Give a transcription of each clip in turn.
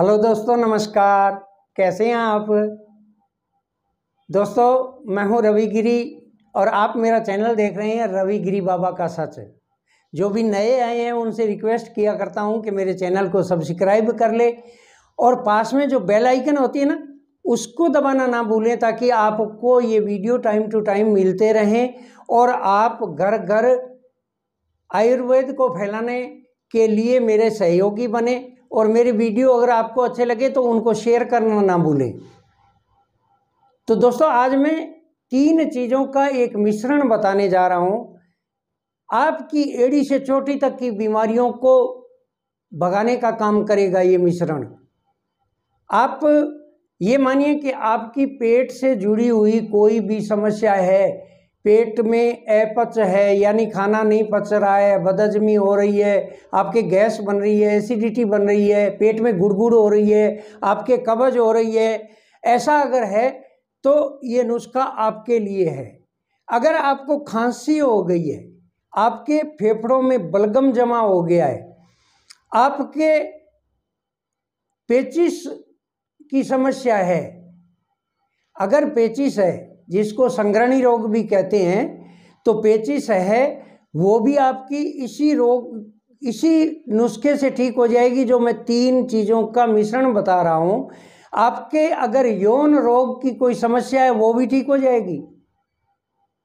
hello दोस्तों नमस्कार कैसे हैं आप दोस्तों मैं हूं रवि गिरी और आप मेरा चैनल देख रहे हैं रवि गिरी बाबा का सच जो भी नए आए हैं उनसे रिक्वेस्ट किया करता हूं कि मेरे चैनल को सब्सक्राइब कर ले और पास में जो बेल आइकन होती है ना उसको दबाना ना भूलें ताकि आपको ये वीडियो टाइम टू टाइम मिलते रहें और आप घर घर आयुर्वेद को फैलाने के लिए मेरे सहयोगी बने और मेरे वीडियो अगर आपको अच्छे लगे तो उनको शेयर करना ना भूलें तो दोस्तों आज मैं तीन चीज़ों का एक मिश्रण बताने जा रहा हूँ आपकी एड़ी से चोटी तक की बीमारियों को भगाने का काम करेगा ये मिश्रण आप ये मानिए कि आपकी पेट से जुड़ी हुई कोई भी समस्या है पेट में अपच है यानी खाना नहीं पच रहा है बदजमी हो रही है आपके गैस बन रही है एसिडिटी बन रही है पेट में गुड़गुड़ हो रही है आपके कब्ज हो रही है ऐसा अगर है तो ये नुस्खा आपके लिए है अगर आपको खांसी हो गई है आपके फेफड़ों में बलगम जमा हो गया है आपके पेचिस की समस्या है अगर पेचिस है जिसको संग्रहणी रोग भी कहते हैं तो पेचिस है वो भी आपकी इसी रोग इसी नुस्खे से ठीक हो जाएगी जो मैं तीन चीज़ों का मिश्रण बता रहा हूँ आपके अगर यौन रोग की कोई समस्या है वो भी ठीक हो जाएगी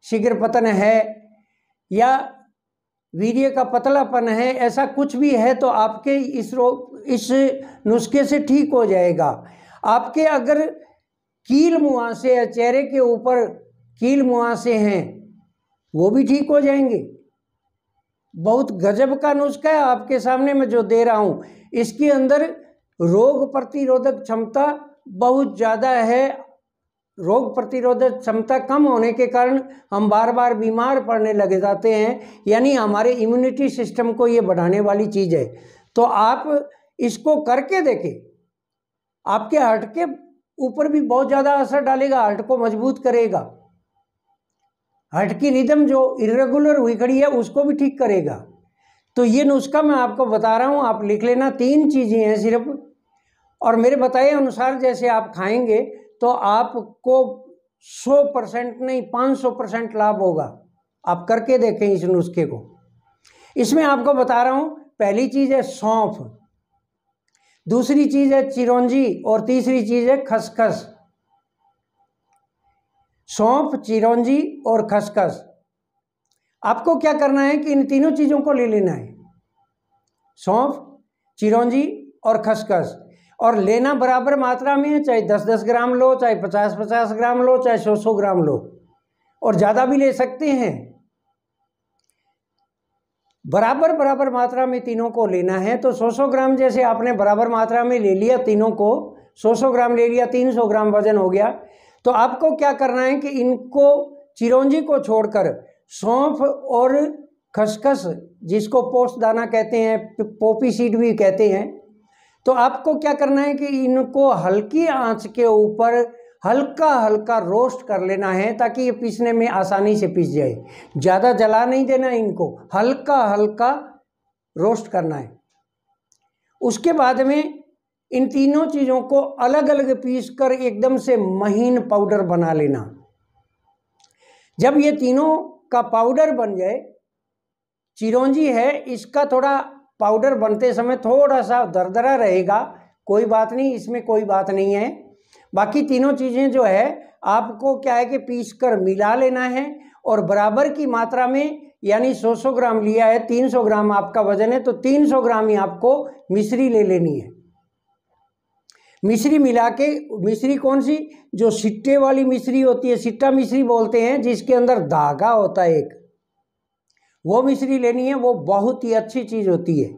शीघ्र पतन है या वीर्य का पतलापन है ऐसा कुछ भी है तो आपके इस रोग इस नुस्खे से ठीक हो जाएगा आपके अगर कील मुआसे या चेहरे के ऊपर कील मुआसे हैं वो भी ठीक हो जाएंगे बहुत गजब का नुस्खा है आपके सामने मैं जो दे रहा हूँ इसके अंदर रोग प्रतिरोधक क्षमता बहुत ज़्यादा है रोग प्रतिरोधक क्षमता कम होने के कारण हम बार बार बीमार पड़ने लग जाते हैं यानी हमारे इम्यूनिटी सिस्टम को ये बढ़ाने वाली चीज़ है तो आप इसको करके देखें आपके हट के ऊपर भी बहुत ज़्यादा असर डालेगा हार्ट को मजबूत करेगा हार्ट की रिदम जो इरेगुलर हुई खड़ी है उसको भी ठीक करेगा तो ये नुस्खा मैं आपको बता रहा हूँ आप लिख लेना तीन चीज़ें हैं सिर्फ और मेरे बताए अनुसार जैसे आप खाएंगे तो आपको सौ परसेंट नहीं पांच सौ परसेंट लाभ होगा आप करके देखें इस नुस्खे को इसमें आपको बता रहा हूँ पहली चीज़ है सौंफ दूसरी चीज़ है चिरौंजी और तीसरी चीज़ है खसखस सौंप चिरौंजी और खसखस आपको क्या करना है कि इन तीनों चीज़ों को ले लेना है सौंफ चिरौंजी और खसखस और लेना बराबर मात्रा में है चाहे दस दस ग्राम लो चाहे पचास पचास ग्राम लो चाहे सौ सौ ग्राम लो और ज़्यादा भी ले सकते हैं बराबर बराबर मात्रा में तीनों को लेना है तो 100 ग्राम जैसे आपने बराबर मात्रा में ले लिया तीनों को 100 ग्राम ले लिया 300 ग्राम वजन हो गया तो आपको क्या करना है कि इनको चिरौंजी को छोड़कर सौंफ और खसखस जिसको पोस्ट दाना कहते हैं पोपी सीड भी कहते हैं तो आपको क्या करना है कि इनको हल्की आंच के ऊपर हल्का हल्का रोस्ट कर लेना है ताकि ये पीसने में आसानी से पीस जाए ज़्यादा जला नहीं देना इनको हल्का हल्का रोस्ट करना है उसके बाद में इन तीनों चीज़ों को अलग अलग पीस कर एकदम से महीन पाउडर बना लेना जब ये तीनों का पाउडर बन जाए चिरौंजी है इसका थोड़ा पाउडर बनते समय थोड़ा सा दरदरा रहेगा कोई बात नहीं इसमें कोई बात नहीं है बाकी तीनों चीज़ें जो है आपको क्या है कि पीस कर मिला लेना है और बराबर की मात्रा में यानी 100-100 ग्राम लिया है 300 ग्राम आपका वजन है तो 300 ग्राम ही आपको मिश्री ले लेनी है मिश्री मिला के मिश्री कौन सी जो सिट्टे वाली मिश्री होती है सिट्टा मिश्री बोलते हैं जिसके अंदर धागा होता है एक वो मिश्री लेनी है वो बहुत ही अच्छी चीज़ होती है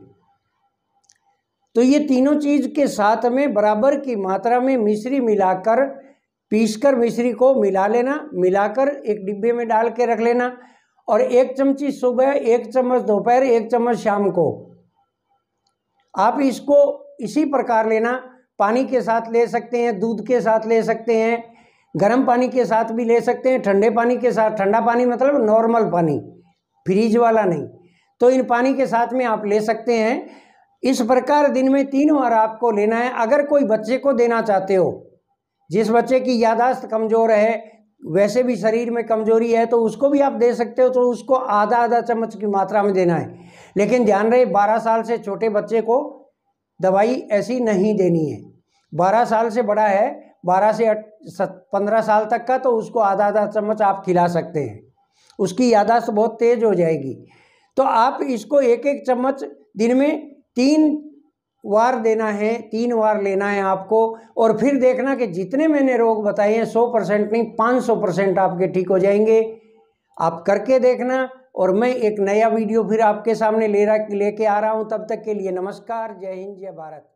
तो ये तीनों चीज़ के साथ में बराबर की मात्रा में मिश्री मिलाकर पीसकर मिश्री को मिला लेना मिलाकर एक डिब्बे में डाल के रख लेना और एक चमची सुबह एक चम्मच दोपहर एक चम्मच शाम को आप इसको इसी प्रकार लेना पानी के साथ ले सकते हैं दूध के साथ ले सकते हैं गर्म पानी के साथ भी ले सकते हैं ठंडे पानी के साथ ठंडा पानी मतलब नॉर्मल पानी फ्रीज वाला नहीं तो इन पानी के साथ में आप ले सकते हैं इस प्रकार दिन में तीन बार आपको लेना है अगर कोई बच्चे को देना चाहते हो जिस बच्चे की यादाश्त कमज़ोर है वैसे भी शरीर में कमजोरी है तो उसको भी आप दे सकते हो तो उसको आधा आधा चम्मच की मात्रा में देना है लेकिन ध्यान रहे बारह साल से छोटे बच्चे को दवाई ऐसी नहीं देनी है बारह साल से बड़ा है बारह से पंद्रह साल तक का तो उसको आधा आधा चम्मच आप खिला सकते हैं उसकी यादाश्त बहुत तेज़ हो जाएगी तो आप इसको एक एक चम्मच दिन में तीन वार देना है तीन वार लेना है आपको और फिर देखना कि जितने मैंने रोग बताए हैं सौ परसेंट नहीं पाँच सौ परसेंट आपके ठीक हो जाएंगे आप करके देखना और मैं एक नया वीडियो फिर आपके सामने ले रहा लेके आ रहा हूँ तब तक के लिए नमस्कार जय हिंद जय भारत